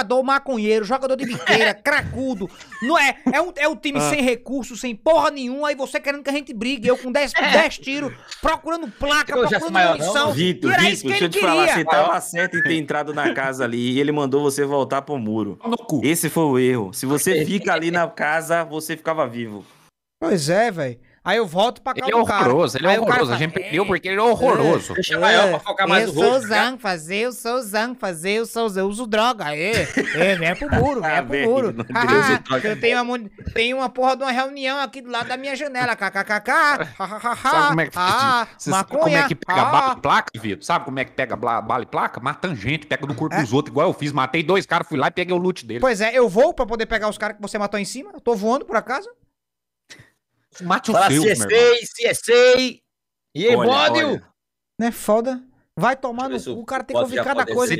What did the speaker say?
jogador maconheiro, jogador de biqueira, cracudo. Não é? É um, é um time ah. sem recurso, sem porra nenhuma, aí você querendo que a gente brigue. Eu com 10 é. tiros, procurando placa, eu procurando maior, munição. Não? Vito, e era Vito, isso que deixa ele eu te queria. falar, você tava certo em ter entrado na casa ali e ele mandou você voltar pro muro. Tá Esse foi o erro. Se você fica ali na casa, você ficava vivo. Pois é, velho. Aí eu volto pra cá. Ele é horroroso, ele é horroroso. A gente é, perdeu porque ele é horroroso. Deixa maior pra focar mais no rosto. Eu sou né? fazer eu sou fazer eu sou Eu uso droga. É, é, vem pro muro, vem ah, pro muro. Ah, eu tenho uma, tenho uma porra de uma reunião aqui do lado da minha janela. KKKK. Sabe como é que, ah, como é que pega bala e placa, Vitor? Sabe como é que pega bala e placa? Matando gente, pega do corpo dos outros, igual eu fiz. Matei dois caras, fui lá e peguei o loot dele. Pois é, eu vou pra poder pegar os caras que você matou em cima. tô voando por acaso. Mate o Fala seu, CSA, E aí, Bódio? Né, foda? Vai tomar no. O cara tem que ouvir cada coisa.